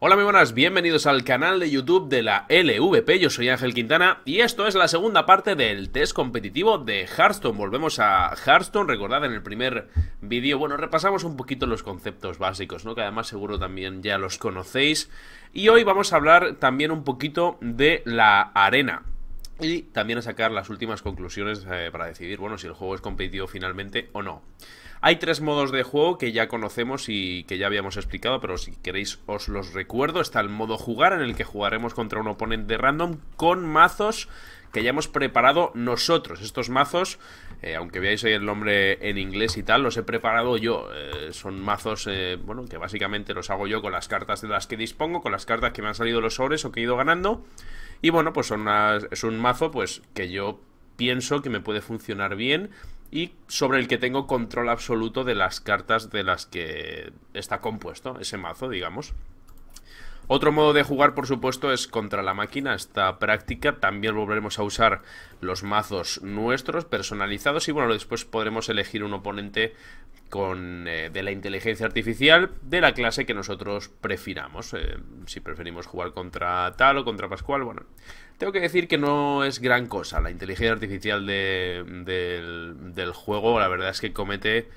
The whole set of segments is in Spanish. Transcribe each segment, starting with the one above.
Hola muy buenas, bienvenidos al canal de YouTube de la LVP, yo soy Ángel Quintana y esto es la segunda parte del test competitivo de Hearthstone. Volvemos a Hearthstone, recordad en el primer vídeo, bueno, repasamos un poquito los conceptos básicos, ¿no? Que además seguro también ya los conocéis. Y hoy vamos a hablar también un poquito de la arena. Y también a sacar las últimas conclusiones eh, para decidir, bueno, si el juego es competitivo finalmente o no. Hay tres modos de juego que ya conocemos y que ya habíamos explicado, pero si queréis os los recuerdo. Está el modo jugar en el que jugaremos contra un oponente random con mazos que ya hemos preparado nosotros. Estos mazos, eh, aunque veáis el nombre en inglés y tal, los he preparado yo. Eh, son mazos, eh, bueno, que básicamente los hago yo con las cartas de las que dispongo, con las cartas que me han salido los sobres o que he ido ganando. Y bueno, pues son es un mazo pues que yo pienso que me puede funcionar bien y sobre el que tengo control absoluto de las cartas de las que está compuesto ese mazo, digamos. Otro modo de jugar, por supuesto, es contra la máquina. Esta práctica también volveremos a usar los mazos nuestros personalizados y bueno, después podremos elegir un oponente con, eh, de la inteligencia artificial de la clase que nosotros prefiramos. Eh, si preferimos jugar contra tal o contra Pascual, bueno. Tengo que decir que no es gran cosa. La inteligencia artificial del, del juego, la verdad es que comete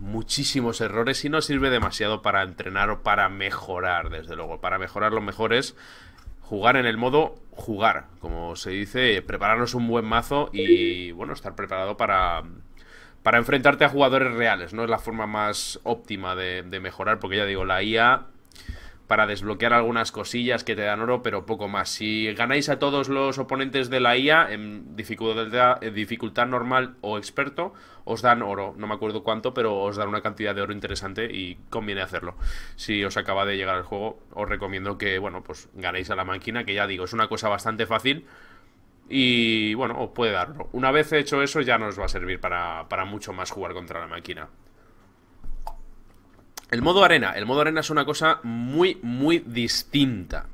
muchísimos errores y no sirve demasiado para entrenar o para mejorar, desde luego. Para mejorar lo mejor es jugar en el modo jugar, como se dice, prepararnos un buen mazo y, bueno, estar preparado para, para enfrentarte a jugadores reales, ¿no? Es la forma más óptima de, de mejorar, porque ya digo, la IA para desbloquear algunas cosillas que te dan oro, pero poco más. Si ganáis a todos los oponentes de la IA en eh, dificultad, normal o experto, os dan oro. No me acuerdo cuánto, pero os dan una cantidad de oro interesante y conviene hacerlo. Si os acaba de llegar el juego, os recomiendo que, bueno, pues ganéis a la máquina, que ya digo, es una cosa bastante fácil. Y bueno, os puede dar oro. Una vez hecho eso, ya nos va a servir para, para mucho más jugar contra la máquina. El modo arena. El modo arena es una cosa muy, muy distinta.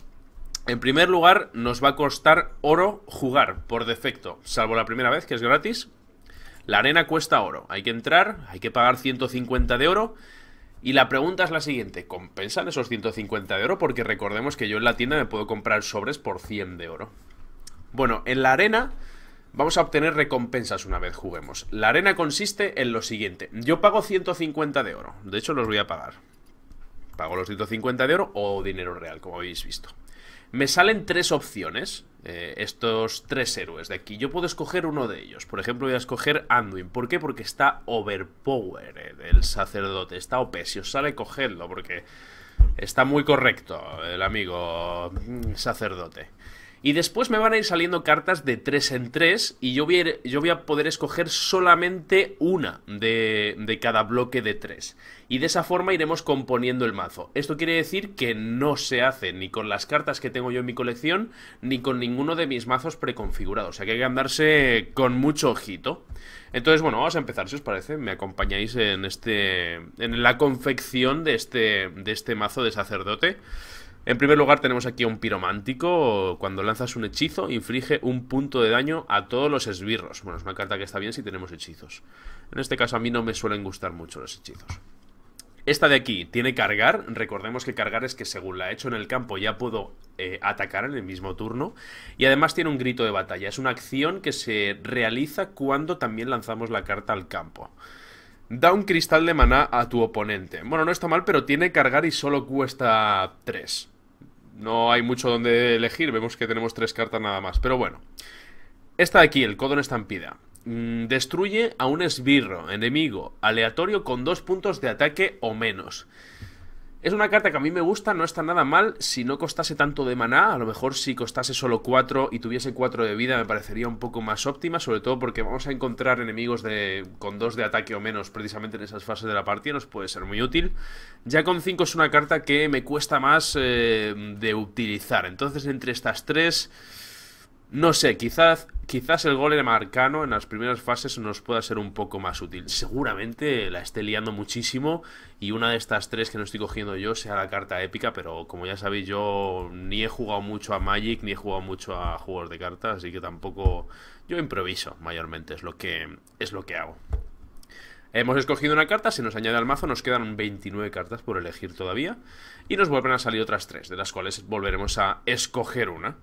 En primer lugar, nos va a costar oro jugar, por defecto. Salvo la primera vez, que es gratis. La arena cuesta oro. Hay que entrar, hay que pagar 150 de oro. Y la pregunta es la siguiente, ¿compensan esos 150 de oro? Porque recordemos que yo en la tienda me puedo comprar sobres por 100 de oro. Bueno, en la arena vamos a obtener recompensas una vez juguemos. La arena consiste en lo siguiente. Yo pago 150 de oro. De hecho, los voy a pagar. Pago los 150 de oro o dinero real, como habéis visto. Me salen tres opciones, eh, estos tres héroes de aquí. Yo puedo escoger uno de ellos. Por ejemplo, voy a escoger Anduin. ¿Por qué? Porque está overpowered eh, el sacerdote. Está OP. E, si os sale, cogedlo, porque está muy correcto el amigo mm, sacerdote. Y después me van a ir saliendo cartas de 3 en 3 y yo voy a, poder escoger solamente una de, cada bloque de 3. Y de esa forma iremos componiendo el mazo. Esto quiere decir que no se hace ni con las cartas que tengo yo en mi colección, ni con ninguno de mis mazos preconfigurados. O sea que hay que andarse con mucho ojito. Entonces, bueno, vamos a empezar, si os parece. Me acompañáis en este. en la confección de este. de este mazo de sacerdote. En primer lugar tenemos aquí un piromántico, cuando lanzas un hechizo inflige un punto de daño a todos los esbirros. Bueno, es una carta que está bien si tenemos hechizos. En este caso a mí no me suelen gustar mucho los hechizos. Esta de aquí tiene cargar, recordemos que cargar es que según la he hecho en el campo ya puedo eh, atacar en el mismo turno y además tiene un grito de batalla, es una acción que se realiza cuando también lanzamos la carta al campo. Da un cristal de maná a tu oponente. Bueno, no está mal, pero tiene cargar y solo cuesta 3 no hay mucho donde elegir. Vemos que tenemos tres cartas nada más. Pero bueno. Esta de aquí, el en Estampida. Mm, destruye a un esbirro, enemigo, aleatorio con dos puntos de ataque o menos. Es una carta que a mí me gusta, no está nada mal. Si no costase tanto de maná, a lo mejor si costase solo 4 y tuviese 4 de vida, me parecería un poco más óptima, sobre todo porque vamos a encontrar enemigos de, con 2 de ataque o menos precisamente en esas fases de la partida, nos puede ser muy útil. Ya con 5 es una carta que me cuesta más eh, de utilizar. Entonces, entre estas 3... Tres no sé, quizás, quizás el de Marcano en las primeras fases nos pueda ser un poco más útil. Seguramente la esté liando muchísimo y una de estas tres que no estoy cogiendo yo sea la carta épica, pero como ya sabéis yo ni he jugado mucho a Magic ni he jugado mucho a juegos de cartas, así que tampoco yo improviso mayormente, es lo que, es lo que hago. Hemos escogido una carta, se nos añade al mazo, nos quedan 29 cartas por elegir todavía y nos vuelven a salir otras tres, de las cuales volveremos a escoger una.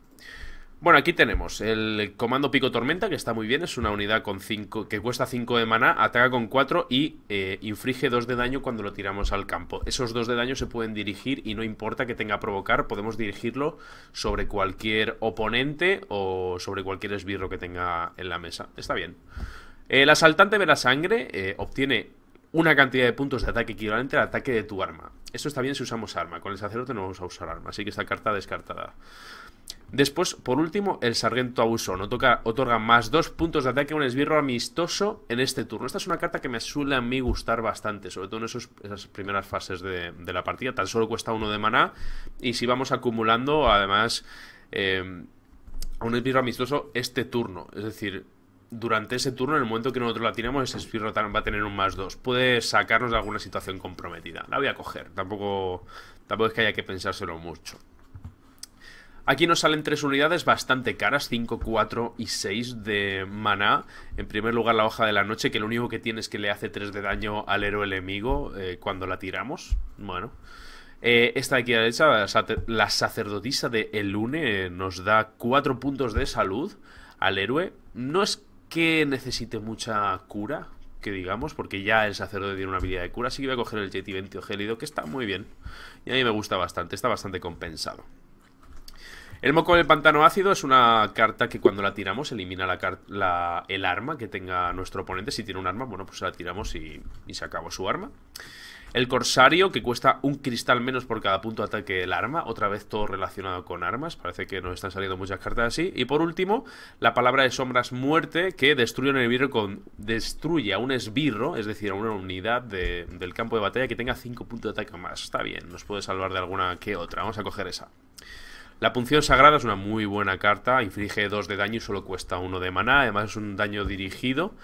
Bueno, aquí tenemos el comando Pico Tormenta, que está muy bien, es una unidad con que cuesta 5 de maná, ataca con 4 y eh, inflige 2 de daño cuando lo tiramos al campo. Esos 2 de daño se pueden dirigir y no importa que tenga provocar, podemos dirigirlo sobre cualquier oponente o sobre cualquier esbirro que tenga en la mesa. Está bien. El asaltante de la sangre eh, obtiene una cantidad de puntos de ataque equivalente al ataque de tu arma. Esto está bien si usamos arma, con el sacerdote no vamos a usar arma, así que esta carta descartada. Después, por último, el sargento toca, otorga más dos puntos de ataque a un esbirro amistoso en este turno. Esta es una carta que me suele a mí gustar bastante, sobre todo en esas primeras fases de, la partida. Tan solo cuesta uno de maná y si vamos acumulando, además, eh, a un esbirro amistoso este turno. Es decir, durante ese turno, en el momento que nosotros la tiramos, ese esbirro va a tener un más dos. Puede sacarnos de alguna situación comprometida. La voy a coger, tampoco, tampoco es que haya que pensárselo mucho. Aquí nos salen tres unidades bastante caras, 5, 4 y 6 de maná. En primer lugar la hoja de la noche, que lo único que tiene es que le hace 3 de daño al héroe enemigo eh, cuando la tiramos. Bueno. Eh, esta de aquí a la derecha, la sacerdotisa de Elune, eh, nos da 4 puntos de salud al héroe. No es que necesite mucha cura, que digamos, porque ya el sacerdote tiene una habilidad de cura, así que voy a coger el jt 20 gélido, que está muy bien. Y a mí me gusta bastante, está bastante compensado. El moco del pantano ácido es una carta que cuando la tiramos elimina la, el arma que tenga nuestro oponente. Si tiene un arma, bueno, pues la tiramos y, se acabó su arma. El corsario, que cuesta un cristal menos por cada punto de ataque del arma. Otra vez todo relacionado con armas. Parece que nos están saliendo muchas cartas así. Y por último, la palabra de sombras muerte, que destruye un esbirro Destruye a un esbirro, es decir, a una unidad del campo de batalla que tenga 5 puntos de ataque más. Está bien, nos puede salvar de alguna que otra. Vamos a coger esa. La punción sagrada es una muy buena carta, inflige 2 de daño y solo cuesta 1 de maná, además es un daño dirigido.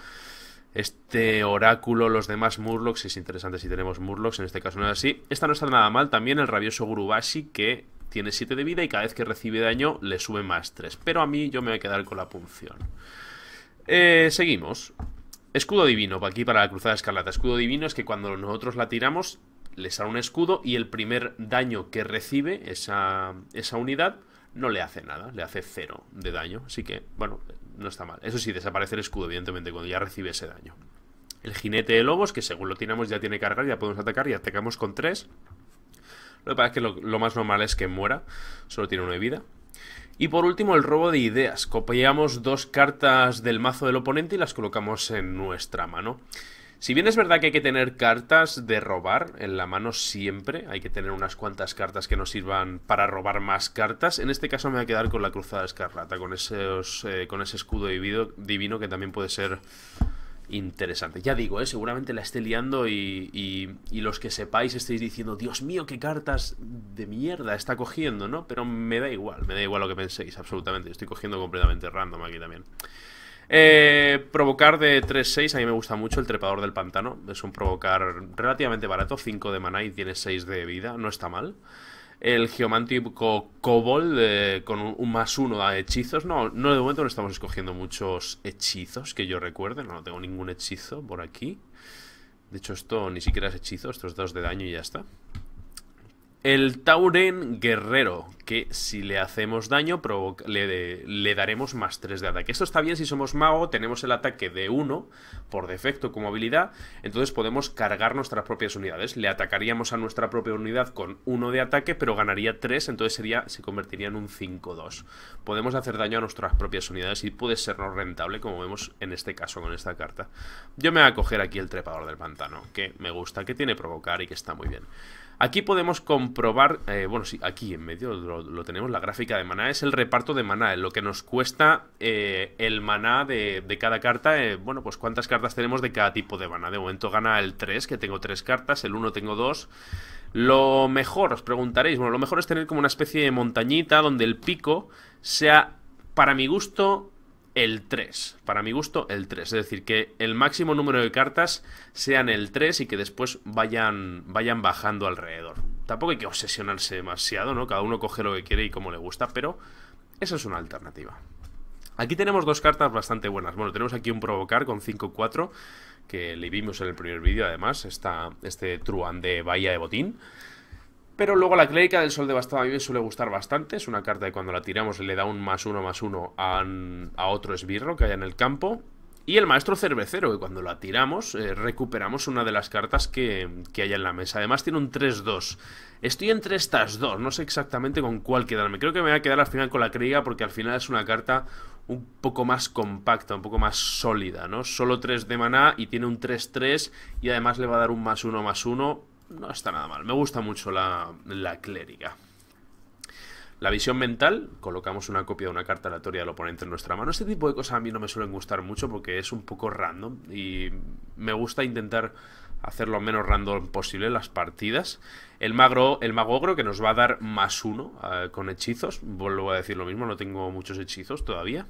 Este oráculo, los demás Murlocs, es interesante si tenemos Murlocs, en este caso no es así. Esta no está nada mal, también el rabioso Gurubashi que tiene 7 de vida y cada vez que recibe daño le sube más 3. Pero a mí yo me voy a quedar con la punción. Eh, seguimos. Escudo divino, aquí para la Cruzada Escarlata. Escudo divino es que cuando nosotros la tiramos, le sale un escudo y el primer daño que recibe esa, unidad no le hace nada, le hace cero de daño. Así que, bueno, no está mal. Eso sí, desaparece el escudo, evidentemente, cuando ya recibe ese daño. El jinete de lobos, que según lo tiramos ya tiene carga, ya podemos atacar y atacamos con tres. Lo que pasa es que lo, más normal es que muera, solo tiene una de vida. Y por último, el robo de ideas. Copiamos dos cartas del mazo del oponente y las colocamos en nuestra mano. Si bien es verdad que hay que tener cartas de robar en la mano siempre, hay que tener unas cuantas cartas que nos sirvan para robar más cartas, en este caso me voy a quedar con la Cruzada Escarlata, con, esos, eh, con ese escudo divino, que también puede ser interesante. Ya digo, ¿eh? seguramente la esté liando y, y los que sepáis estéis diciendo, Dios mío, qué cartas de mierda está cogiendo, ¿no? Pero me da igual, me da igual lo que penséis, absolutamente. Estoy cogiendo completamente random aquí también. Eh, provocar de 3-6, a mí me gusta mucho el trepador del pantano. Es un provocar relativamente barato, 5 de maná y tiene 6 de vida, no está mal. El geomántico Cobol eh, con un, más uno da hechizos. No, no, de momento no estamos escogiendo muchos hechizos que yo recuerde. No, no tengo ningún hechizo por aquí. De hecho, esto ni siquiera es hechizo, estos dos de daño y ya está. El Tauren Guerrero, que si le hacemos daño le, le, daremos más 3 de ataque. Esto está bien si somos mago, tenemos el ataque de 1 por defecto como habilidad, entonces podemos cargar nuestras propias unidades. Le atacaríamos a nuestra propia unidad con 1 de ataque, pero ganaría 3, entonces sería, se convertiría en un 5-2. Podemos hacer daño a nuestras propias unidades y puede sernos rentable, como vemos en este caso con esta carta. Yo me voy a coger aquí el trepador del pantano, que me gusta, que tiene provocar y que está muy bien. Aquí podemos comprobar, eh, bueno, sí, aquí en medio lo, tenemos, la gráfica de maná, es el reparto de maná, lo que nos cuesta eh, el maná de, cada carta, eh, bueno, pues cuántas cartas tenemos de cada tipo de maná. De momento gana el 3, que tengo 3 cartas, el 1 tengo 2. Lo mejor, os preguntaréis, bueno, lo mejor es tener como una especie de montañita donde el pico sea, para mi gusto, el 3. Para mi gusto, el 3. Es decir, que el máximo número de cartas sean el 3 y que después vayan, vayan bajando alrededor. Tampoco hay que obsesionarse demasiado, ¿no? Cada uno coge lo que quiere y como le gusta, pero esa es una alternativa. Aquí tenemos dos cartas bastante buenas. Bueno, tenemos aquí un provocar con 5-4, que le vimos en el primer vídeo, además, este Truan de Bahía de Botín. Pero luego la clérica del sol devastado a mí me suele gustar bastante. Es una carta que cuando la tiramos le da un más uno más uno a, otro esbirro que haya en el campo. Y el maestro cervecero, que cuando la tiramos eh, recuperamos una de las cartas que, que haya en la mesa. Además tiene un 3-2. Estoy entre estas dos, no sé exactamente con cuál quedarme. Creo que me voy a quedar al final con la Clérica porque al final es una carta un poco más compacta, un poco más sólida, ¿no? Solo 3 de maná y tiene un 3-3 y además le va a dar un más uno más uno no está nada mal. Me gusta mucho la, la clériga. La visión mental, colocamos una copia de una carta aleatoria del oponente en nuestra mano. Este tipo de cosas a mí no me suelen gustar mucho porque es un poco random y me gusta intentar hacer lo menos random posible las partidas. El, magro, el mago ogro que nos va a dar más uno eh, con hechizos, vuelvo a decir lo mismo, no tengo muchos hechizos todavía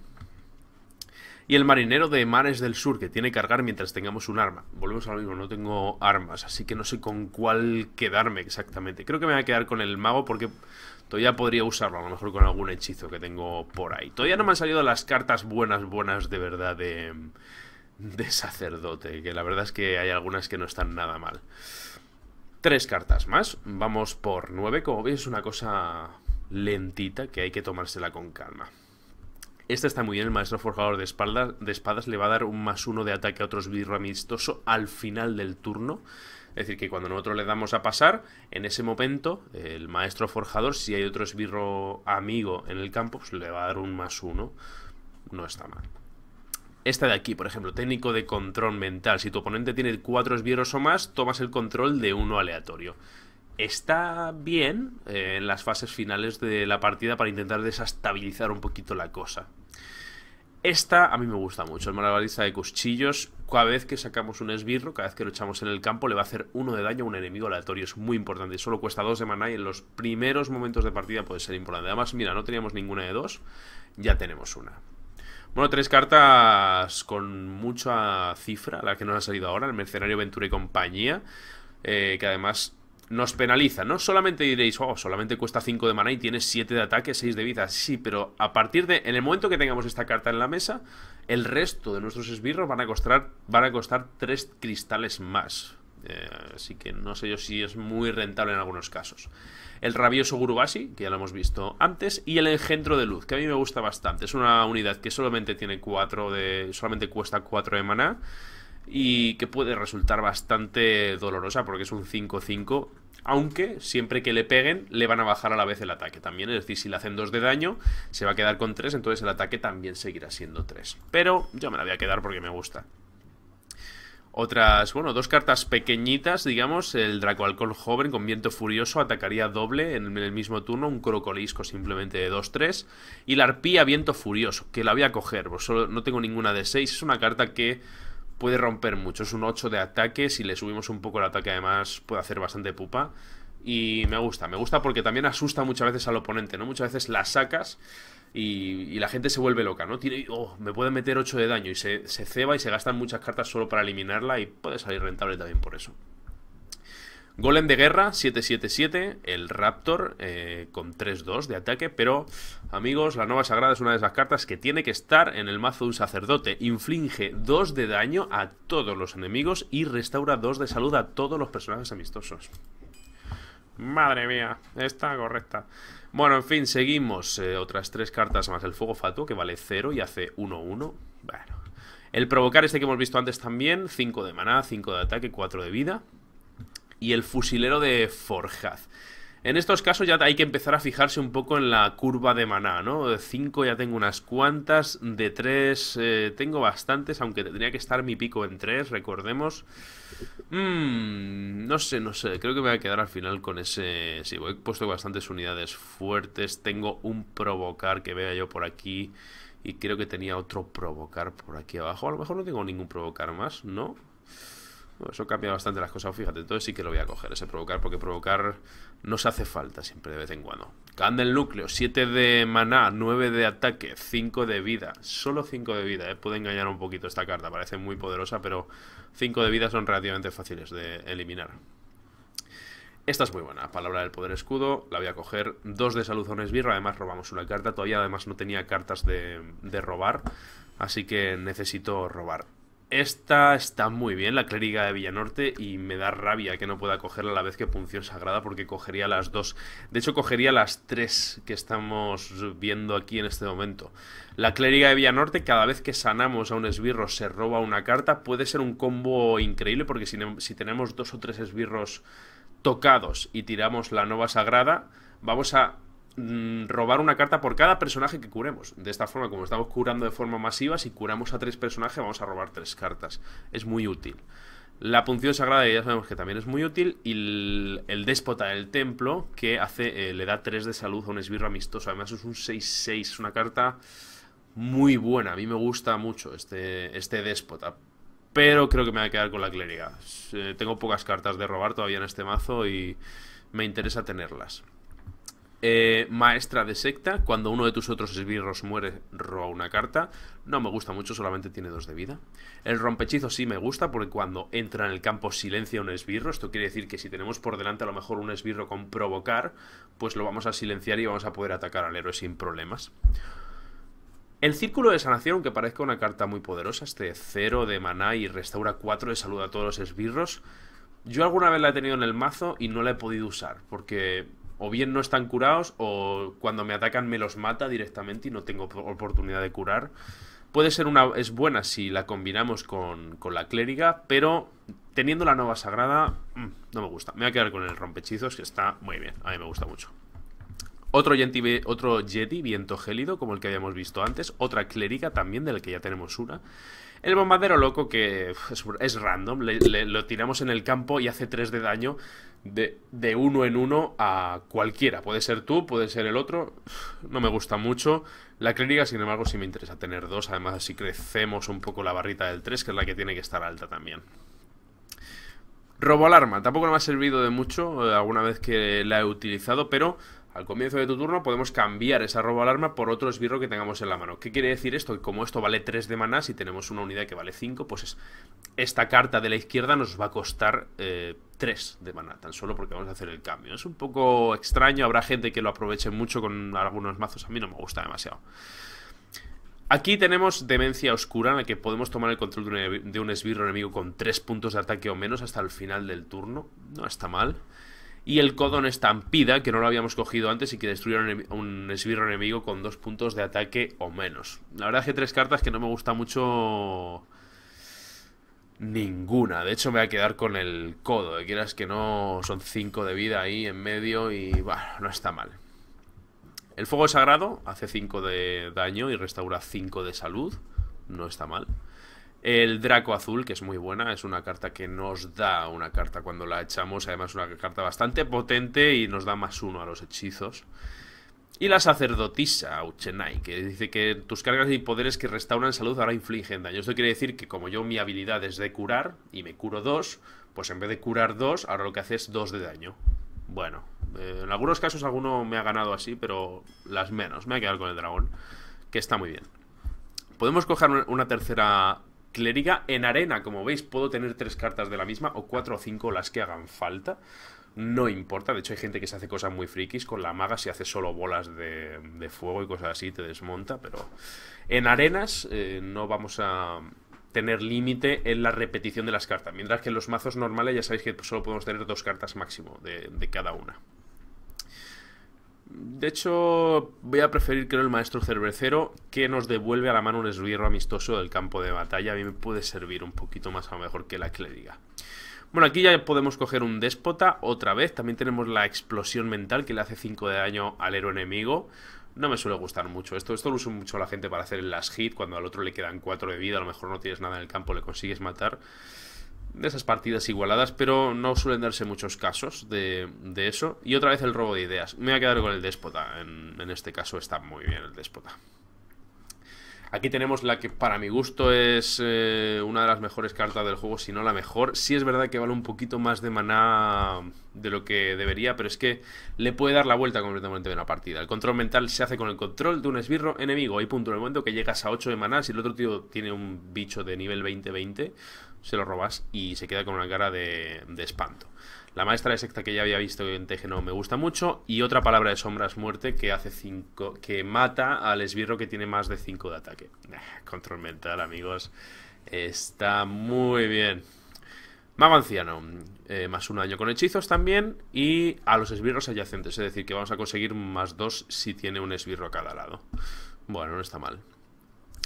y el marinero de mares del sur que tiene que cargar mientras tengamos un arma. Volvemos a lo mismo, no tengo armas, así que no sé con cuál quedarme exactamente. Creo que me voy a quedar con el mago porque todavía podría usarlo, a lo mejor con algún hechizo que tengo por ahí. Todavía no me han salido las cartas buenas, buenas de verdad de, de sacerdote, que la verdad es que hay algunas que no están nada mal. Tres cartas más, vamos por nueve, como veis es una cosa lentita que hay que tomársela con calma. Este está muy bien, el maestro forjador de, espaldas, de espadas le va a dar un más uno de ataque a otro esbirro amistoso al final del turno. Es decir, que cuando nosotros le damos a pasar, en ese momento, el maestro forjador, si hay otro esbirro amigo en el campo, pues le va a dar un más uno. No está mal. Esta de aquí, por ejemplo, técnico de control mental. Si tu oponente tiene cuatro esbirros o más, tomas el control de uno aleatorio. Está bien eh, en las fases finales de la partida para intentar desestabilizar un poquito la cosa. Esta a mí me gusta mucho, es baliza de cuchillos. Cada vez que sacamos un esbirro, cada vez que lo echamos en el campo, le va a hacer uno de daño a un enemigo aleatorio. Es muy importante. Solo cuesta dos de maná y en los primeros momentos de partida puede ser importante. Además, mira, no teníamos ninguna de dos, ya tenemos una. Bueno, tres cartas con mucha cifra, la que nos ha salido ahora, el Mercenario Ventura y compañía. Eh, que además nos penaliza. No solamente diréis, oh, solamente cuesta 5 de maná y tiene 7 de ataque, 6 de vida. Sí, pero a partir de. En el momento que tengamos esta carta en la mesa, el resto de nuestros esbirros van a costar, van a costar 3 cristales más. Eh, así que no sé yo si es muy rentable en algunos casos. El rabioso Gurubasi, que ya lo hemos visto antes, y el engendro de luz, que a mí me gusta bastante. Es una unidad que solamente tiene 4 de. solamente cuesta 4 de maná y que puede resultar bastante dolorosa porque es un 5-5. Aunque siempre que le peguen, le van a bajar a la vez el ataque también. Es decir, si le hacen 2 de daño, se va a quedar con 3, entonces el ataque también seguirá siendo 3. Pero yo me la voy a quedar porque me gusta. Otras, bueno, dos cartas pequeñitas, digamos, el Dracoalcohol Joven con Viento Furioso atacaría doble en el mismo turno, un Crocolisco simplemente de 2-3, y la Arpía Viento Furioso, que la voy a coger, pues no tengo ninguna de 6, es una carta que puede romper mucho. Es un 8 de ataque. Si le subimos un poco el ataque, además, puede hacer bastante pupa. Y me gusta, me gusta porque también asusta muchas veces al oponente, ¿no? Muchas veces la sacas y, la gente se vuelve loca, ¿no? Tiene, oh, me puede meter 8 de daño y se, se ceba y se gastan muchas cartas solo para eliminarla y puede salir rentable también por eso. Golem de guerra, 777, el Raptor eh, con 3-2 de ataque, pero amigos, la nueva Sagrada es una de esas cartas que tiene que estar en el mazo de un sacerdote. Inflige 2 de daño a todos los enemigos y restaura 2 de salud a todos los personajes amistosos. Madre mía, está correcta. Bueno, en fin, seguimos. Eh, otras 3 cartas más. El Fuego Fatuo, que vale 0 y hace 1-1. Bueno. El Provocar, este que hemos visto antes también. 5 de maná, 5 de ataque, 4 de vida y el fusilero de Forjaz. En estos casos ya hay que empezar a fijarse un poco en la curva de maná, ¿no? De 5 ya tengo unas cuantas, de 3 eh, tengo bastantes, aunque tendría que estar mi pico en 3, recordemos. Mm, no sé, no sé, creo que me voy a quedar al final con ese... Sí, he puesto bastantes unidades fuertes, tengo un provocar que vea yo por aquí y creo que tenía otro provocar por aquí abajo. A lo mejor no tengo ningún provocar más, ¿no? eso cambia bastante las cosas, fíjate. Entonces sí que lo voy a coger, ese provocar, porque provocar no se hace falta siempre de vez en cuando. Candle núcleo, 7 de maná, 9 de ataque, 5 de vida. Solo 5 de vida, ¿eh? Puede engañar un poquito esta carta, parece muy poderosa, pero 5 de vida son relativamente fáciles de eliminar. Esta es muy buena, palabra del poder escudo, la voy a coger, 2 de salud birra esbirro, además robamos una carta, todavía además no tenía cartas de, de robar, así que necesito robar esta está muy bien, la clériga de Villanorte, y me da rabia que no pueda cogerla a la vez que Punción Sagrada, porque cogería las dos. De hecho, cogería las tres que estamos viendo aquí en este momento. La clériga de Villanorte, cada vez que sanamos a un esbirro, se roba una carta. Puede ser un combo increíble, porque si, si tenemos dos o tres esbirros tocados y tiramos la nova sagrada, vamos a Mm, robar una carta por cada personaje que curemos. De esta forma, como estamos curando de forma masiva, si curamos a tres personajes vamos a robar tres cartas. Es muy útil. La punción sagrada ya sabemos que también es muy útil. Y el, déspota del templo que hace, eh, le da tres de salud a un esbirro amistoso. Además es un 6-6, es una carta muy buena. A mí me gusta mucho este, este déspota. Pero creo que me va a quedar con la clériga. Eh, tengo pocas cartas de robar todavía en este mazo y me interesa tenerlas. Eh, maestra de secta, cuando uno de tus otros esbirros muere, roba una carta. No me gusta mucho, solamente tiene dos de vida. El rompechizo sí me gusta, porque cuando entra en el campo silencia un esbirro. Esto quiere decir que si tenemos por delante a lo mejor un esbirro con provocar, pues lo vamos a silenciar y vamos a poder atacar al héroe sin problemas. El Círculo de Sanación, aunque parezca una carta muy poderosa, este 0 de maná y restaura 4 de salud a todos los esbirros. Yo alguna vez la he tenido en el mazo y no la he podido usar, porque o bien no están curados o cuando me atacan me los mata directamente y no tengo oportunidad de curar. Puede ser una... es buena si la combinamos con, la clériga, pero teniendo la nova sagrada mm, no me gusta. Me voy a quedar con el rompechizos que está muy bien, a mí me gusta mucho. Otro Yeti, otro viento gélido, como el que habíamos visto antes. Otra clériga también, de la que ya tenemos una. El bombardero loco, que es, random, lo tiramos en el campo y hace 3 de daño de, uno en uno a cualquiera. Puede ser tú, puede ser el otro. No me gusta mucho. La clínica, sin embargo, sí me interesa tener dos. Además, así crecemos un poco la barrita del 3, que es la que tiene que estar alta también. Robo alarma. Tampoco me ha servido de mucho eh, alguna vez que la he utilizado, pero al comienzo de tu turno podemos cambiar esa al alarma por otro esbirro que tengamos en la mano. ¿Qué quiere decir esto? como esto vale 3 de maná, si tenemos una unidad que vale 5, pues esta carta de la izquierda nos va a costar 3 eh, de maná, tan solo porque vamos a hacer el cambio. Es un poco extraño, habrá gente que lo aproveche mucho con algunos mazos, a mí no me gusta demasiado. Aquí tenemos Demencia Oscura, en la que podemos tomar el control de un esbirro enemigo con 3 puntos de ataque o menos hasta el final del turno. No está mal. Y el codón estampida, que no lo habíamos cogido antes y que destruye un esbirro enemigo con dos puntos de ataque o menos. La verdad es que tres cartas que no me gusta mucho ninguna. De hecho, me voy a quedar con el codo. Que quieras que no, son cinco de vida ahí en medio y bueno, no está mal. El fuego sagrado hace cinco de daño y restaura cinco de salud. No está mal. El Draco Azul, que es muy buena, es una carta que nos da una carta cuando la echamos, además es una carta bastante potente y nos da más uno a los hechizos. Y la sacerdotisa Uchenai, que dice que tus cargas y poderes que restauran salud ahora infligen daño. Esto quiere decir que como yo mi habilidad es de curar y me curo dos, pues en vez de curar dos, ahora lo que hace es dos de daño. Bueno, eh, en algunos casos alguno me ha ganado así, pero las menos. Me ha quedado con el dragón, que está muy bien. Podemos coger una tercera Clériga en arena, como veis, puedo tener tres cartas de la misma o cuatro o cinco las que hagan falta. No importa, de hecho hay gente que se hace cosas muy frikis con la maga, si hace solo bolas de, fuego y cosas así, te desmonta, pero en arenas eh, no vamos a tener límite en la repetición de las cartas, mientras que en los mazos normales ya sabéis que solo podemos tener dos cartas máximo de cada una. De hecho, voy a preferir, no el maestro cervecero que nos devuelve a la mano un esbirro amistoso del campo de batalla. A mí me puede servir un poquito más a lo mejor que la que le diga. Bueno, aquí ya podemos coger un déspota otra vez. También tenemos la explosión mental que le hace 5 de daño al héroe enemigo. No me suele gustar mucho esto. Esto lo uso mucho la gente para hacer las hit. Cuando al otro le quedan 4 de vida, a lo mejor no tienes nada en el campo, le consigues matar de esas partidas igualadas, pero no suelen darse muchos casos de, eso. Y otra vez el robo de ideas. Me voy a quedar con el déspota. En, este caso está muy bien el déspota. Aquí tenemos la que para mi gusto es eh, una de las mejores cartas del juego, si no la mejor. Sí es verdad que vale un poquito más de maná de lo que debería, pero es que le puede dar la vuelta completamente de una partida. El control mental se hace con el control de un esbirro enemigo. Hay punto en el momento que llegas a 8 de maná, si el otro tío tiene un bicho de nivel 20-20 se lo robas y se queda con una cara de, espanto. La maestra de secta que ya había visto en Tejeno me gusta mucho. Y otra palabra de sombras muerte que hace cinco, que mata al esbirro que tiene más de 5 de ataque. Eh, control mental, amigos. Está muy bien. Mago anciano, eh, más un año con hechizos también. Y a los esbirros adyacentes. Es decir, que vamos a conseguir más dos si tiene un esbirro a cada lado. Bueno, no está mal.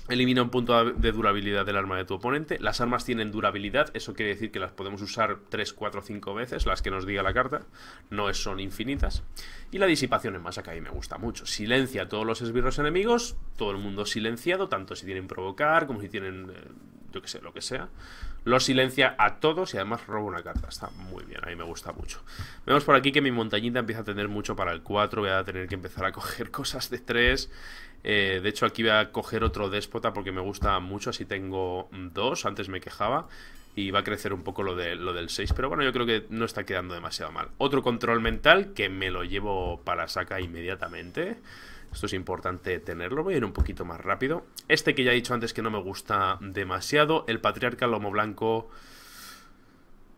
Elimina un punto de durabilidad del arma de tu oponente. Las armas tienen durabilidad, eso quiere decir que las podemos usar 3, 4, 5 veces, las que nos diga la carta. No son infinitas. Y la disipación en masa, que a mí me gusta mucho. Silencia a todos los esbirros enemigos, todo el mundo silenciado, tanto si tienen provocar como si tienen, eh, yo que sé, lo que sea. Los silencia a todos y además roba una carta. Está muy bien, a mí me gusta mucho. Vemos por aquí que mi montañita empieza a tener mucho para el 4, voy a tener que empezar a coger cosas de 3 eh, de hecho, aquí voy a coger otro déspota porque me gusta mucho, así tengo dos, antes me quejaba. Y va a crecer un poco lo, de, lo del 6, pero bueno, yo creo que no está quedando demasiado mal. Otro control mental que me lo llevo para saca inmediatamente. Esto es importante tenerlo, voy a ir un poquito más rápido. Este que ya he dicho antes que no me gusta demasiado, el patriarca lomo blanco...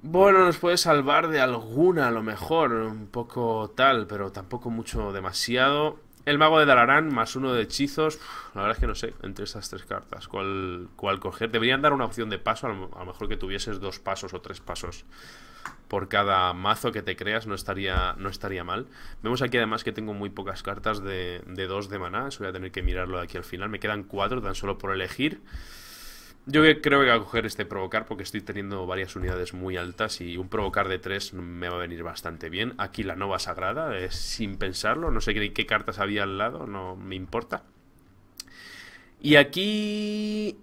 Bueno, nos puede salvar de alguna a lo mejor, un poco tal, pero tampoco mucho demasiado. El mago de Dalaran más uno de hechizos. la verdad es que no sé, entre estas tres cartas, ¿cuál, coger? Deberían dar una opción de paso, a lo, mejor que tuvieses dos pasos o tres pasos por cada mazo que te creas, no estaría, no estaría mal. Vemos aquí además que tengo muy pocas cartas de, de dos de maná, eso voy a tener que mirarlo de aquí al final. Me quedan cuatro tan solo por elegir. Yo creo que voy a coger este provocar porque estoy teniendo varias unidades muy altas y un provocar de 3 me va a venir bastante bien. Aquí la Nova Sagrada, eh, sin pensarlo, no sé qué, cartas había al lado, no me importa. Y aquí...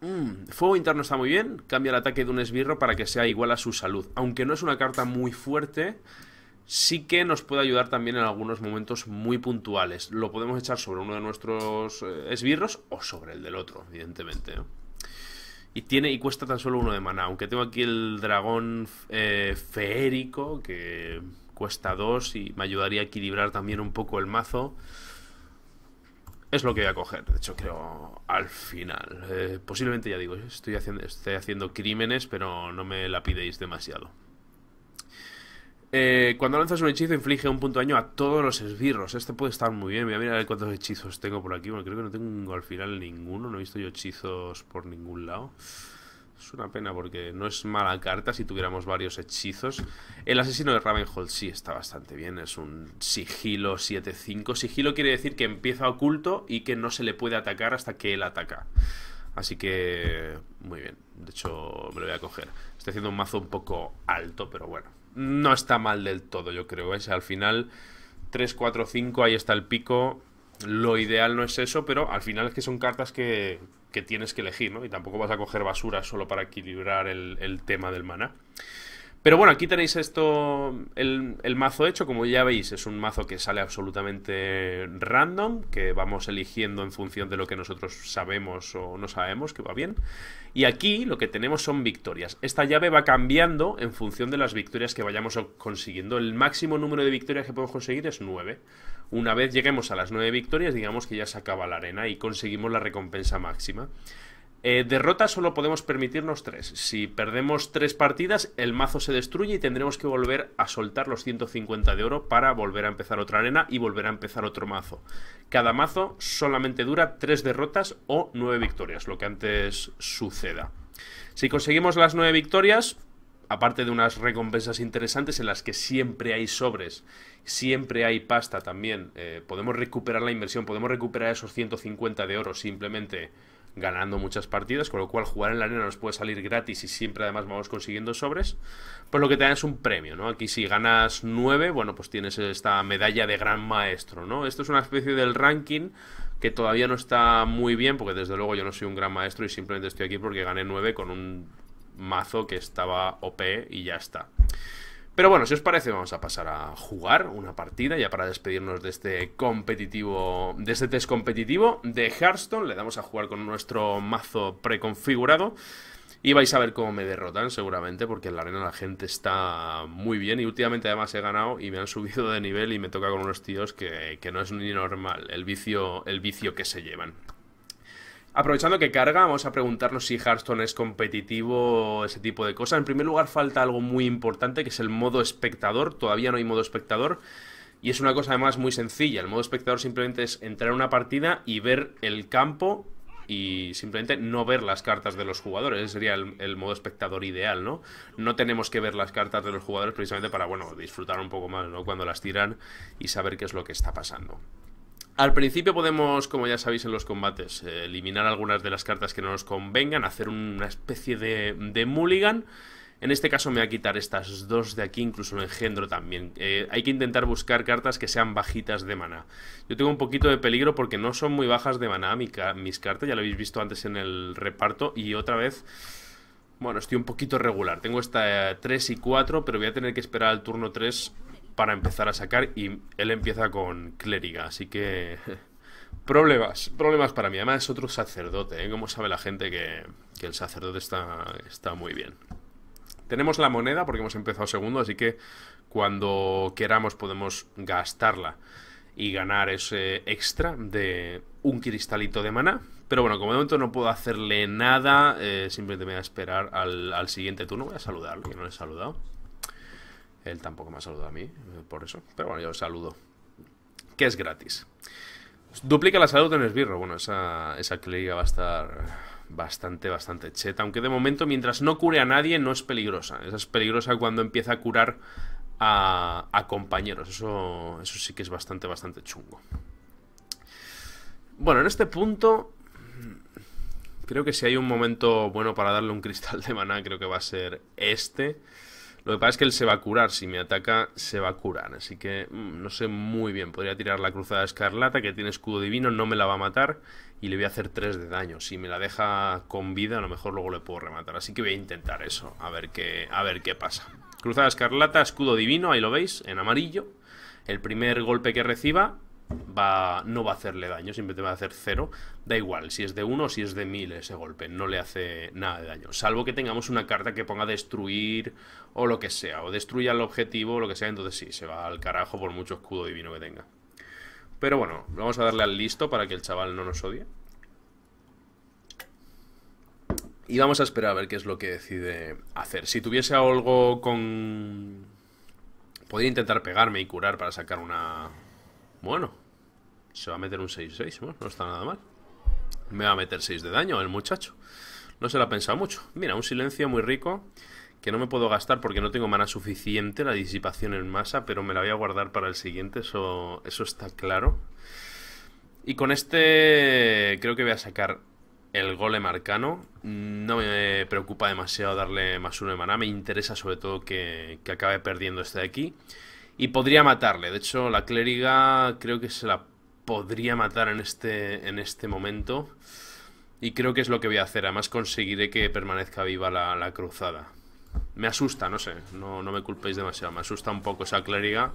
Mm, fuego interno está muy bien, cambia el ataque de un esbirro para que sea igual a su salud. Aunque no es una carta muy fuerte, sí que nos puede ayudar también en algunos momentos muy puntuales. Lo podemos echar sobre uno de nuestros eh, esbirros o sobre el del otro, evidentemente. ¿no? Y tiene y cuesta tan solo uno de mana, Aunque tengo aquí el dragón eh, feérico, que cuesta dos y me ayudaría a equilibrar también un poco el mazo. Es lo que voy a coger, de hecho creo al final. Eh, posiblemente ya digo, estoy haciendo, estoy haciendo crímenes, pero no me la pidéis demasiado. Eh, cuando lanzas un hechizo, inflige un punto de daño a todos los esbirros. Este puede estar muy bien. Voy a mirar cuántos hechizos tengo por aquí. creo que no tengo al final ninguno. No he visto yo hechizos por ningún lado. Es una pena porque no es mala carta si tuviéramos varios hechizos. El asesino de Ravenhold sí está bastante bien. Es un sigilo 7-5. Sigilo quiere decir que empieza oculto y que no se le puede atacar hasta que él ataca. Así que, muy bien. De hecho, me lo voy a coger. Estoy haciendo un mazo un poco alto, pero bueno no está mal del todo, yo creo. ¿ves? ¿eh? Al final, 3, 4, 5, ahí está el pico. Lo ideal no es eso, pero al final es que son cartas que, que tienes que elegir, ¿no? Y tampoco vas a coger basura solo para equilibrar el, el tema del mana. Pero bueno, aquí tenéis esto, el, el, mazo hecho, como ya veis, es un mazo que sale absolutamente random, que vamos eligiendo en función de lo que nosotros sabemos o no sabemos que va bien. Y aquí lo que tenemos son victorias. Esta llave va cambiando en función de las victorias que vayamos consiguiendo. El máximo número de victorias que podemos conseguir es 9. Una vez lleguemos a las 9 victorias, digamos que ya se acaba la arena y conseguimos la recompensa máxima. Eh, derrotas solo podemos permitirnos tres. Si perdemos tres partidas, el mazo se destruye y tendremos que volver a soltar los 150 de oro para volver a empezar otra arena y volver a empezar otro mazo. Cada mazo solamente dura tres derrotas o nueve victorias, lo que antes suceda. Si conseguimos las nueve victorias, aparte de unas recompensas interesantes en las que siempre hay sobres, siempre hay pasta también, eh, podemos recuperar la inversión, podemos recuperar esos 150 de oro simplemente ganando muchas partidas, con lo cual jugar en la arena nos puede salir gratis y siempre además vamos consiguiendo sobres, pues lo que te dan es un premio, ¿no? Aquí si ganas 9, bueno, pues tienes esta medalla de gran maestro, ¿no? Esto es una especie del ranking que todavía no está muy bien, porque desde luego yo no soy un gran maestro y simplemente estoy aquí porque gané 9 con un mazo que estaba OP e y ya está. Pero bueno, si os parece, vamos a pasar a jugar una partida ya para despedirnos de este competitivo, de este test competitivo de Hearthstone. Le damos a jugar con nuestro mazo preconfigurado. Y vais a ver cómo me derrotan seguramente, porque en la arena la gente está muy bien. Y últimamente además he ganado y me han subido de nivel y me toca con unos tíos que, no es ni normal el vicio, el vicio que se llevan. Aprovechando que carga, vamos a preguntarnos si Hearthstone es competitivo, ese tipo de cosas. En primer lugar, falta algo muy importante, que es el modo espectador. Todavía no hay modo espectador. Y es una cosa además muy sencilla. El modo espectador simplemente es entrar a una partida y ver el campo y simplemente no ver las cartas de los jugadores. Ese sería el, el, modo espectador ideal, ¿no? No tenemos que ver las cartas de los jugadores precisamente para, bueno, disfrutar un poco más, ¿no? Cuando las tiran y saber qué es lo que está pasando. Al principio podemos, como ya sabéis en los combates, eh, eliminar algunas de las cartas que no nos convengan, hacer una especie de, de mulligan. En este caso me va a quitar estas dos de aquí, incluso lo engendro también. Eh, hay que intentar buscar cartas que sean bajitas de maná. Yo tengo un poquito de peligro porque no son muy bajas de maná mis cartas, ya lo habéis visto antes en el reparto. Y otra vez, bueno, estoy un poquito regular. Tengo esta 3 eh, y 4, pero voy a tener que esperar al turno 3 para empezar a sacar y él empieza con clériga, así que problemas, problemas para mí. Además es otro sacerdote, ¿eh? Como sabe la gente que, el sacerdote está, está muy bien. Tenemos la moneda porque hemos empezado segundo, así que cuando queramos podemos gastarla y ganar ese extra de un cristalito de maná. Pero bueno, como de momento no puedo hacerle nada, eh, simplemente me voy a esperar al, al siguiente turno. Voy a saludarlo, que no le he saludado. Él tampoco me ha saludado a mí, eh, por eso. Pero bueno, yo saludo. Que es gratis. Duplica la salud en esbirro. Bueno, esa, esa va a estar bastante, bastante cheta. Aunque de momento, mientras no cure a nadie, no es peligrosa. Esa es peligrosa cuando empieza a curar a, compañeros. Eso, eso sí que es bastante, bastante chungo. Bueno, en este punto... Creo que si hay un momento bueno para darle un cristal de maná, creo que va a ser este. Lo que pasa es que él se va a curar. Si me ataca, se va a curar. Así que mm, no sé muy bien. Podría tirar la cruzada escarlata, que tiene escudo divino. No me la va a matar. Y le voy a hacer 3 de daño. Si me la deja con vida, a lo mejor luego le puedo rematar. Así que voy a intentar eso. A ver qué, a ver qué pasa. Cruzada escarlata, escudo divino. Ahí lo veis, en amarillo. El primer golpe que reciba va, no va a hacerle daño, simplemente va a hacer cero. Da igual si es de uno o si es de mil ese golpe, no le hace nada de daño. Salvo que tengamos una carta que ponga destruir o lo que sea, o destruya el objetivo o lo que sea, entonces sí, se va al carajo por mucho escudo divino que tenga. Pero bueno, vamos a darle al listo para que el chaval no nos odie. Y vamos a esperar a ver qué es lo que decide hacer. Si tuviese algo con... Podría intentar pegarme y curar para sacar una, bueno, se va a meter un 6-6, no está nada mal. Me va a meter 6 de daño el muchacho. No se lo ha pensado mucho. Mira, un silencio muy rico que no me puedo gastar porque no tengo mana suficiente, la disipación en masa, pero me la voy a guardar para el siguiente, eso, eso está claro. Y con este creo que voy a sacar el Gole arcano. No me preocupa demasiado darle más uno de mana me interesa sobre todo que, que acabe perdiendo este de aquí. Y podría matarle. De hecho, la clériga creo que se la podría matar en este, en este momento. Y creo que es lo que voy a hacer. Además conseguiré que permanezca viva la, cruzada. Me asusta, no sé. No, no me culpéis demasiado. Me asusta un poco esa clériga.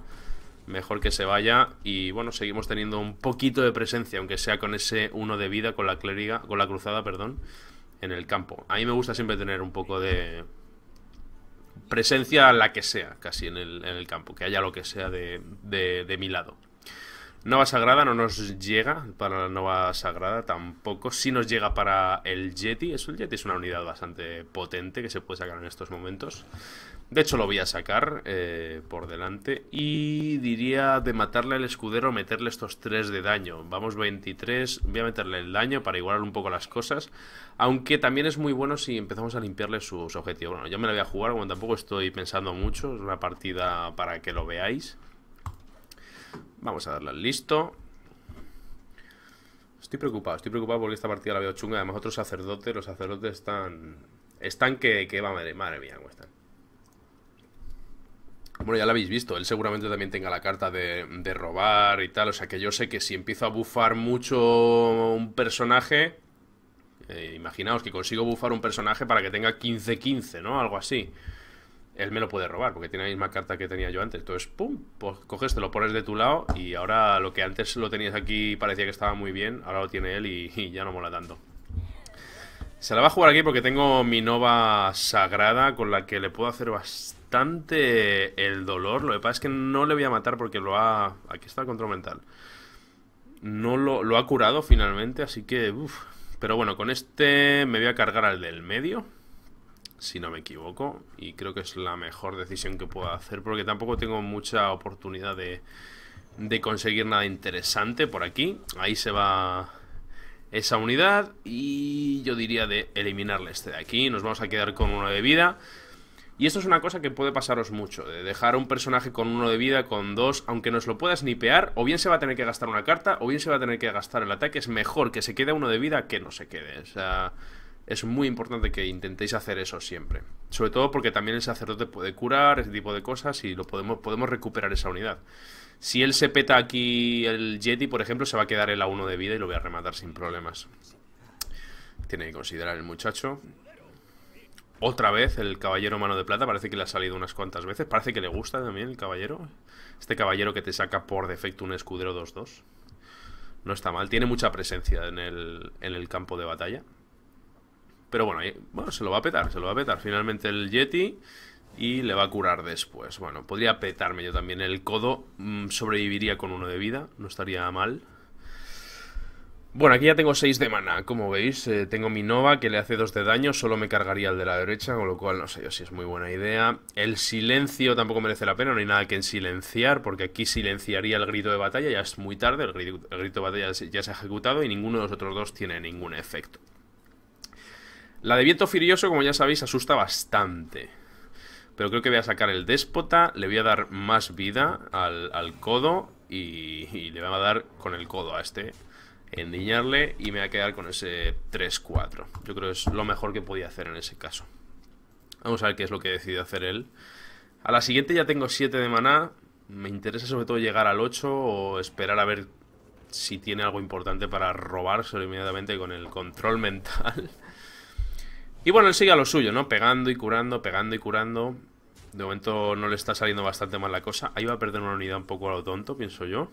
Mejor que se vaya. Y bueno, seguimos teniendo un poquito de presencia. Aunque sea con ese uno de vida, con la clériga. Con la cruzada, perdón. En el campo. A mí me gusta siempre tener un poco de, presencia la que sea, casi en el, en el campo, que haya lo que sea de, de, de mi lado. Nova Sagrada no nos llega para la Nova Sagrada tampoco. Sí nos llega para el Jetty. Es el Yeti es una unidad bastante potente que se puede sacar en estos momentos. De hecho lo voy a sacar eh, por delante. Y diría de matarle al escudero meterle estos 3 de daño. Vamos 23. Voy a meterle el daño para igualar un poco las cosas. Aunque también es muy bueno si empezamos a limpiarle sus objetivos. Bueno, yo me la voy a jugar como tampoco estoy pensando mucho. Es una partida para que lo veáis. Vamos a darle al listo. Estoy preocupado, estoy preocupado porque esta partida la veo chunga. Además, otros sacerdotes, los sacerdotes están... Están que, va, madre, madre mía, cómo están. Bueno, ya lo habéis visto, él seguramente también tenga la carta de, robar y tal. O sea que yo sé que si empiezo a bufar mucho un personaje... Eh, imaginaos que consigo bufar un personaje para que tenga 15-15, ¿no? Algo así él me lo puede robar porque tiene la misma carta que tenía yo antes. Entonces, pum, pues coges, te lo pones de tu lado y ahora lo que antes lo tenías aquí parecía que estaba muy bien, ahora lo tiene él y, ya no mola tanto. Se la va a jugar aquí porque tengo mi Nova Sagrada con la que le puedo hacer bastante el dolor. Lo que pasa es que no le voy a matar porque lo ha... Aquí está el control mental. No lo, ha curado finalmente, así que... Pero bueno, con este me voy a cargar al del medio si no me equivoco, y creo que es la mejor decisión que puedo hacer, porque tampoco tengo mucha oportunidad de, conseguir nada interesante por aquí. Ahí se va esa unidad y yo diría de eliminarle este de aquí, nos vamos a quedar con uno de vida. Y esto es una cosa que puede pasaros mucho, de dejar un personaje con uno de vida, con dos, aunque nos lo puedas nipear, o bien se va a tener que gastar una carta, o bien se va a tener que gastar el ataque, es mejor que se quede uno de vida que no se quede, o sea es muy importante que intentéis hacer eso siempre. Sobre todo porque también el sacerdote puede curar, ese tipo de cosas, y lo podemos, podemos recuperar esa unidad. Si él se peta aquí el Yeti, por ejemplo, se va a quedar el A1 de vida y lo voy a rematar sin problemas. Tiene que considerar el muchacho. Otra vez el caballero mano de plata, parece que le ha salido unas cuantas veces. Parece que le gusta también el caballero. Este caballero que te saca por defecto un escudero 2-2. No está mal, tiene mucha presencia en el campo de batalla. Pero bueno, se lo va a petar, se lo va a petar finalmente el Yeti y le va a curar después. Bueno, podría petarme yo también el codo, mm, sobreviviría con uno de vida, no estaría mal. Bueno, aquí ya tengo 6 de mana, como veis, eh, tengo mi Nova que le hace 2 de daño, solo me cargaría el de la derecha, con lo cual no sé yo si es muy buena idea. El silencio tampoco merece la pena, no hay nada que en silenciar, porque aquí silenciaría el grito de batalla, ya es muy tarde, el grito de batalla ya se ha ejecutado y ninguno de los otros dos tiene ningún efecto. La de viento furioso, como ya sabéis, asusta bastante. Pero creo que voy a sacar el déspota, le voy a dar más vida al, codo y, le voy a dar con el codo a este. Endiñarle y me voy a quedar con ese 3-4. Yo creo que es lo mejor que podía hacer en ese caso. Vamos a ver qué es lo que decide hacer él. A la siguiente ya tengo 7 de maná. Me interesa sobre todo llegar al 8 o esperar a ver si tiene algo importante para robárselo inmediatamente con el control mental. Y bueno, él sigue a lo suyo, ¿no? Pegando y curando, pegando y curando. De momento no le está saliendo bastante mal la cosa. Ahí va a perder una unidad un poco a lo tonto, pienso yo.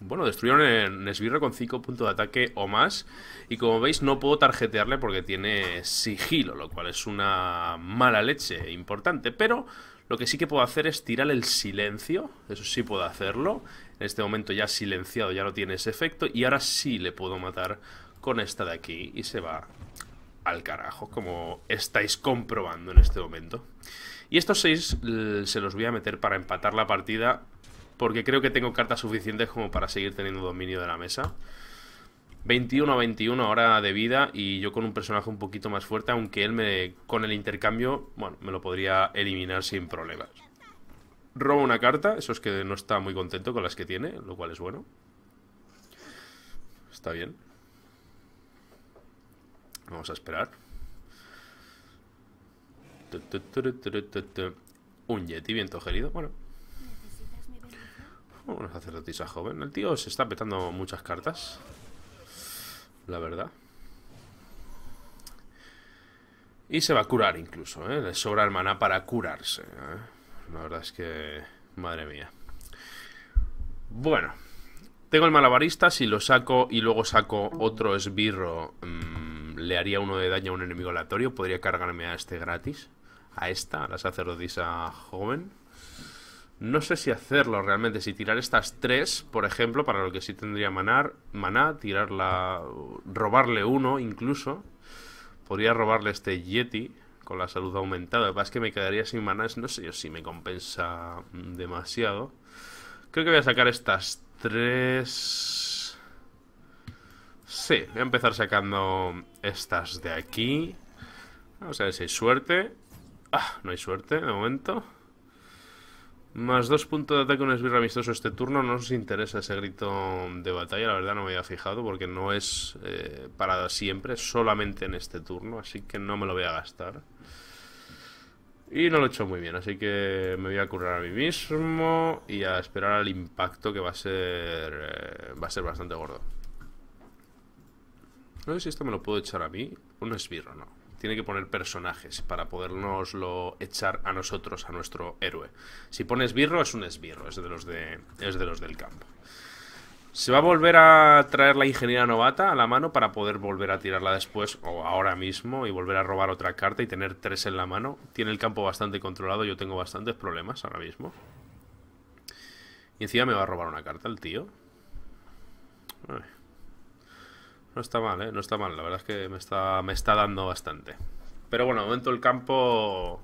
Bueno, destruyeron en esbirro con 5 puntos de ataque o más. Y como veis, no puedo tarjetearle porque tiene sigilo, lo cual es una mala leche importante. Pero lo que sí que puedo hacer es tirar el silencio. Eso sí puedo hacerlo. En este momento ya silenciado, ya no tiene ese efecto. Y ahora sí le puedo matar con esta de aquí. Y se va al carajo, como estáis comprobando en este momento. Y estos seis se los voy a meter para empatar la partida, porque creo que tengo cartas suficientes como para seguir teniendo dominio de la mesa. 21 a 21 ahora de vida y yo con un personaje un poquito más fuerte, aunque él me, con el intercambio, bueno, me lo podría eliminar sin problemas. Roba una carta, eso es que no está muy contento con las que tiene, lo cual es bueno. Está bien. Vamos a esperar. Un Yeti viento gelido. Bueno. Una sacerdotisa joven. El tío se está petando muchas cartas. La verdad. Y se va a curar incluso, ¿eh? Le sobra el maná para curarse. ¿eh? La verdad es que... Madre mía. Bueno. Tengo el malabarista. Si lo saco y luego saco otro esbirro... Mm, le haría uno de daño a un enemigo aleatorio. Podría cargarme a este gratis. A esta, a la sacerdotisa joven. No sé si hacerlo realmente, si tirar estas tres, por ejemplo, para lo que sí tendría manar, maná, tirarla, robarle uno incluso. Podría robarle este Yeti con la salud aumentada. Lo que que me quedaría sin maná, no sé yo si me compensa demasiado. Creo que voy a sacar estas tres Sí, voy a empezar sacando estas de aquí. Vamos a ver si hay suerte. Ah, no hay suerte de momento. Más dos puntos de ataque, un esbirro amistoso este turno. No nos interesa ese grito de batalla, la verdad no me había fijado porque no es eh, parada siempre, solamente en este turno, así que no me lo voy a gastar. Y no lo he hecho muy bien, así que me voy a curar a mí mismo y a esperar al impacto que va a ser, eh, va a ser bastante gordo. No sé si esto me lo puedo echar a mí. Un esbirro, no. Tiene que poner personajes para podernoslo echar a nosotros, a nuestro héroe. Si pone esbirro, es un esbirro. Es de los, de, de los del campo. Se va a volver a traer la ingeniera novata a la mano para poder volver a tirarla después o ahora mismo y volver a robar otra carta y tener tres en la mano. Tiene el campo bastante controlado, yo tengo bastantes problemas ahora mismo. Y encima me va a robar una carta el tío. ver no está mal, ¿eh? No está mal, la verdad es que me está, me está dando bastante. Pero bueno, de momento el campo...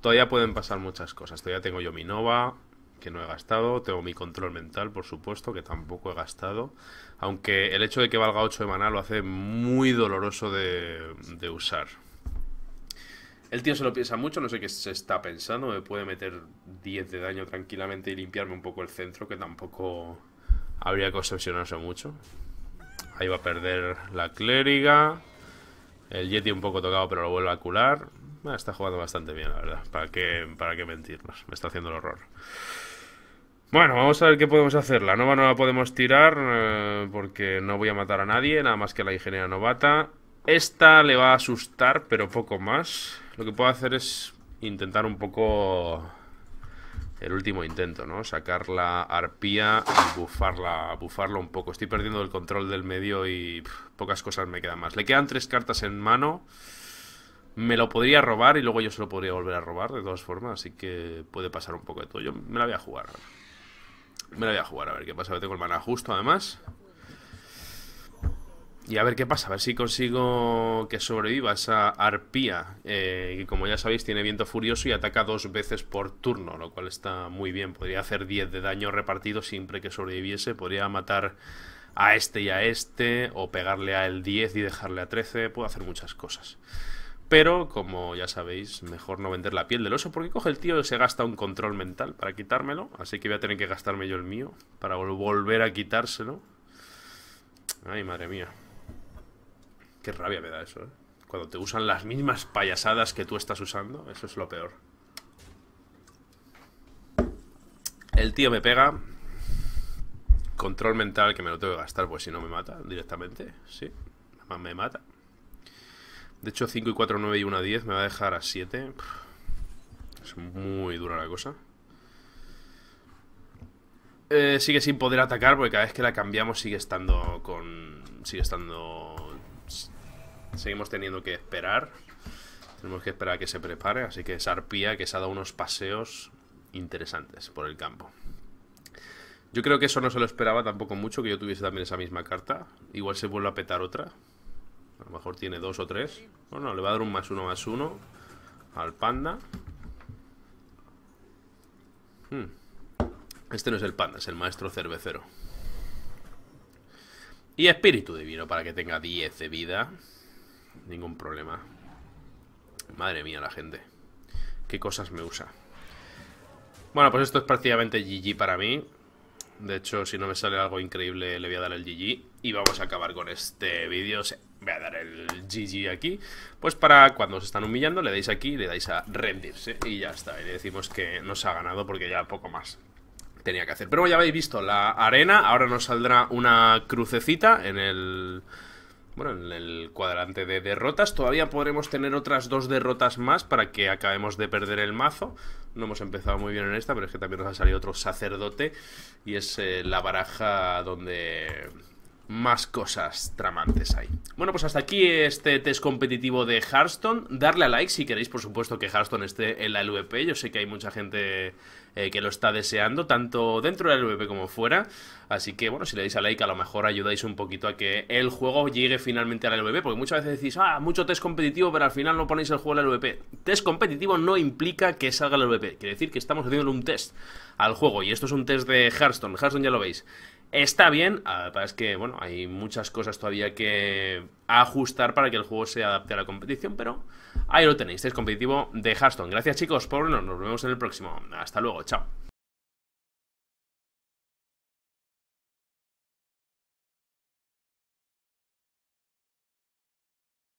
Todavía pueden pasar muchas cosas. Todavía tengo yo mi Nova, que no he gastado. Tengo mi control mental, por supuesto, que tampoco he gastado. Aunque el hecho de que valga 8 de maná lo hace muy doloroso de, de usar. El tío se lo piensa mucho, no sé qué se está pensando. Me puede meter 10 de daño tranquilamente y limpiarme un poco el centro, que tampoco habría que obsesionarse mucho. Ahí va a perder la clériga. El Yeti un poco tocado, pero lo vuelve a curar. Ah, está jugando bastante bien, la verdad. ¿Para qué, ¿Para mentirnos? Me está haciendo el horror. Bueno, vamos a ver qué podemos hacer. La nova no la podemos tirar eh, porque no voy a matar a nadie, nada más que la ingeniera novata. Esta le va a asustar, pero poco más. Lo que puedo hacer es intentar un poco el último intento, ¿no? Sacar la arpía y bufarla, bufarla un poco. Estoy perdiendo el control del medio y pocas cosas me quedan más. Le quedan tres cartas en mano. Me lo podría robar y luego yo se lo podría volver a robar, de todas formas. Así que puede pasar un poco de todo. Yo me la voy a jugar. Me la voy a jugar, a ver qué pasa. Tengo el mana justo, además. Y a ver qué pasa, a ver si consigo que sobreviva esa arpía, eh, que como ya sabéis tiene viento furioso y ataca dos veces por turno, lo cual está muy bien. Podría hacer 10 de daño repartido siempre que sobreviviese, podría matar a este y a este, o pegarle a el 10 y dejarle a 13, puedo hacer muchas cosas. Pero, como ya sabéis, mejor no vender la piel del oso, porque coge el tío y se gasta un control mental para quitármelo, así que voy a tener que gastarme yo el mío para volver a quitárselo. Ay, madre mía. Qué rabia me da eso, ¿eh? Cuando te usan las mismas payasadas que tú estás usando, eso es lo peor. El tío me pega. Control mental que me lo tengo que gastar, pues si no me mata directamente. Sí, más me mata. De hecho, 5 y 4, 9 y 1 10 me va a dejar a 7. Es muy dura la cosa. Eh, sigue sin poder atacar porque cada vez que la cambiamos sigue estando con... Sigue estando Seguimos teniendo que esperar. Tenemos que esperar a que se prepare. Así que arpía que se ha dado unos paseos interesantes por el campo. Yo creo que eso no se lo esperaba tampoco mucho, que yo tuviese también esa misma carta. Igual se vuelve a petar otra. A lo mejor tiene dos o tres. Bueno, le va a dar un más uno más uno al panda. Hmm. Este no es el panda, es el maestro cervecero. Y espíritu divino para que tenga 10 de vida ningún problema. Madre mía, la gente. Qué cosas me usa. Bueno, pues esto es prácticamente GG para mí. De hecho, si no me sale algo increíble, le voy a dar el GG. Y vamos a acabar con este vídeo. Voy a dar el GG aquí. Pues para cuando os están humillando, le dais aquí, le dais a rendirse. Y ya está. Y le decimos que nos ha ganado porque ya poco más tenía que hacer. Pero ya habéis visto la arena. Ahora nos saldrá una crucecita en el bueno, en el cuadrante de derrotas todavía podremos tener otras dos derrotas más para que acabemos de perder el mazo. No hemos empezado muy bien en esta, pero es que también nos ha salido otro sacerdote y es eh, la baraja donde más cosas tramantes hay. Bueno, pues hasta aquí este test competitivo de Hearthstone. Darle a like si queréis, por supuesto, que Hearthstone esté en la LVP. Yo sé que hay mucha gente eh, que lo está deseando, tanto dentro del LVP como fuera. Así que bueno, si le dais a like, a lo mejor ayudáis un poquito a que el juego llegue finalmente al LVP, porque muchas veces decís, ah, mucho test competitivo, pero al final no ponéis el juego al LVP. Test competitivo no implica que salga el LVP, quiere decir que estamos haciendo un test al juego, y esto es un test de Hearthstone, Hearthstone ya lo veis. Está bien, ah, la que, bueno, hay muchas cosas todavía que ajustar para que el juego se adapte a la competición, pero ahí lo tenéis, es competitivo de Hearthstone. Gracias chicos, por vernos, nos vemos en el próximo. Hasta luego, chao.